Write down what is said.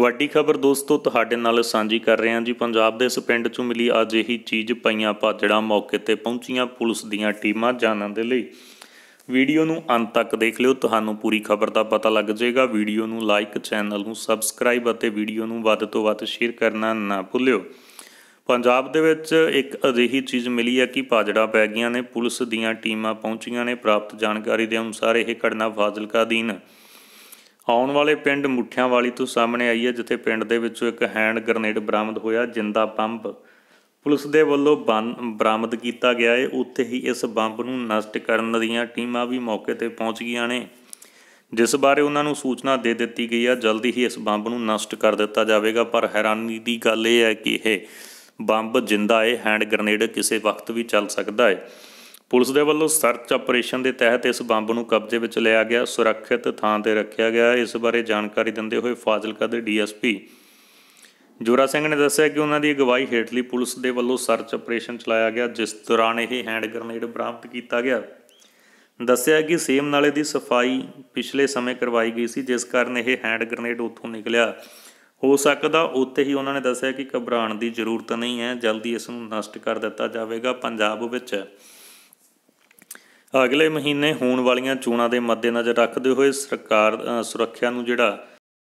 ਵੱਡੀ ਖਬਰ ਦੋਸਤੋ ਤੁਹਾਡੇ ਨਾਲ ਸਾਂਝੀ ਕਰ ਰਹੇ ਹਾਂ ਜੀ ਪੰਜਾਬ ਦੇ ਇਸ ਪਿੰਡ 'ਚੋਂ ਮਿਲੀ ਅੱਜ ਇਹੀ ਚੀਜ਼ ਪਈਆਂ ਪਾਤੜਾ ਮੌਕੇ ਤੇ ਪਹੁੰਚੀਆਂ ਪੁਲਿਸ ਦੀਆਂ ਟੀਮਾਂ ਜਾਣਨ ਦੇ ਲਈ ਵੀਡੀਓ ਨੂੰ ਅੰਤ ਤੱਕ ਦੇਖ ਲਿਓ ਤੁਹਾਨੂੰ ਪੂਰੀ ਖਬਰ ਦਾ ਪਤਾ ਲੱਗ ਜਾਏਗਾ ਵੀਡੀਓ ਨੂੰ ਲਾਈਕ ਚੈਨਲ ਨੂੰ ਸਬਸਕ੍ਰਾਈਬ ਅਤੇ ਵੀਡੀਓ ਨੂੰ ਵੱਧ ਤੋਂ ਵੱਧ ਸ਼ੇਅਰ ਕਰਨਾ ਨਾ ਭੁੱਲਿਓ ਪੰਜਾਬ ਦੇ ਵਿੱਚ ਇੱਕ ਅਜਿਹੀ ਚੀਜ਼ ਮਿਲੀ ਹੈ ਕਿ ਪਾਜੜਾ ਪੈ ਗਈਆਂ ਨੇ ਪੁਲਿਸ ਦੀਆਂ ਟੀਮਾਂ ਪਹੁੰਚੀਆਂ ਨੇ ਪ੍ਰਾਪਤ ਜਾਣਕਾਰੀ ਦੇ ਅਨੁਸਾਰ ਇਹ ਘਟਨਾ ਫਾਜ਼ਿਲਕਾ ਦੀਨ ਆਉਣ ਵਾਲੇ ਪਿੰਡ ਮੁੱਠਿਆਂ ਵਾਲੀ ਤੋਂ ਸਾਹਮਣੇ ਆਈ ਹੈ ਜਿੱਥੇ ਪਿੰਡ ਦੇ ਵਿੱਚੋਂ ਇੱਕ ਹੈਂਡ ਗ੍ਰਨੇਡ ਬਰਾਮਦ ਹੋਇਆ ਜਿੰਦਾ ਬੰਬ ਪੁਲਿਸ ਦੇ ਵੱਲੋਂ ਬਰਾਮਦ ਕੀਤਾ ਗਿਆ ਹੈ ਉੱਥੇ ਹੀ ਇਸ ਬੰਬ ਨੂੰ ਨਸ਼ਟ ਕਰਨ ਦੀਆਂ ਟੀਮਾਂ ਵੀ ਮੌਕੇ ਤੇ ਪਹੁੰਚ ਗਈਆਂ ਨੇ ਜਿਸ ਬਾਰੇ ਉਹਨਾਂ ਨੂੰ ਸੂਚਨਾ ਦੇ ਦਿੱਤੀ ਗਈ ਹੈ ਜਲਦੀ ਹੀ ਇਸ ਬੰਬ ਨੂੰ ਨਸ਼ਟ ਕਰ ਦਿੱਤਾ ਜਾਵੇਗਾ ਪਰ ਹੈਰਾਨੀ ਦੀ ਗੱਲ ਇਹ ਹੈ ਕਿ ਇਹ ਬੰਬ ਜਿੰਦਾ ਹੈ ਹੈਂਡ ਗ੍ਰਨੇਡ ਕਿਸੇ ਵਕਤ ਵੀ ਚੱਲ ਸਕਦਾ ਹੈ ਪੁਲਿਸ ਦੇ ਵੱਲੋਂ ਸਰਚ ਆਪਰੇਸ਼ਨ ਦੇ ਤਹਿਤ ਇਸ ਬੰਬ ਨੂੰ ਕਬਜ਼ੇ ਵਿੱਚ ਲਿਆ ਗਿਆ ਸੁਰੱਖਿਅਤ ਥਾਂ ਤੇ ਰੱਖਿਆ ਗਿਆ ਇਸ ਬਾਰੇ ਜਾਣਕਾਰੀ ਦਿੰਦੇ ਹੋਏ ਫਾਜ਼ਿਲਕਾ ਦੇ ਡੀਐਸਪੀ ਜੋਰਾ ਸਿੰਘ ਨੇ ਦੱਸਿਆ ਕਿ ਉਹਨਾਂ ਦੀ ਅਗਵਾਈ ਹੇਠਲੀ ਪੁਲਿਸ ਦੇ ਵੱਲੋਂ ਸਰਚ ਆਪਰੇਸ਼ਨ ਚਲਾਇਆ ਗਿਆ ਜਿਸ ਦੌਰਾਨ ਇਹ ਹੈਂਡ ਗ੍ਰਨੇਡ ਬਰਾਮਦ ਕੀਤਾ ਗਿਆ ਦੱਸਿਆ ਕਿ ਸੇਮ ਨਾਲੇ ਦੀ ਸਫਾਈ ਪਿਛਲੇ ਸਮੇਂ ਕਰਵਾਈ ਗਈ ਸੀ ਜਿਸ ਕਾਰਨ ਇਹ ਹੈਂਡ ਗ੍ਰਨੇਡ ਉੱਥੋਂ ਨਿਕਲਿਆ ਹੋ ਸਕਦਾ ਉੱਥੇ ਹੀ ਉਹਨਾਂ ਨੇ ਦੱਸਿਆ ਕਿ ਘਬਰਾਣ ਦੀ ਜ਼ਰੂਰਤ ਨਹੀਂ ਹੈ ਜਲਦੀ ਇਸ ਨੂੰ ਨਸ਼ਟ ਕਰ ਦਿੱਤਾ ਜਾਵੇਗਾ ਪੰਜਾਬ ਵਿੱਚ ਅਗਲੇ ਮਹੀਨੇ ਹੋਣ ਵਾਲੀਆਂ ਚੋਣਾਂ ਦੇ ਮੱਦੇਨਜ਼ਰ ਰੱਖਦੇ ਹੋਏ ਸਰਕਾਰ ਸੁਰੱਖਿਆ ਨੂੰ ਜਿਹੜਾ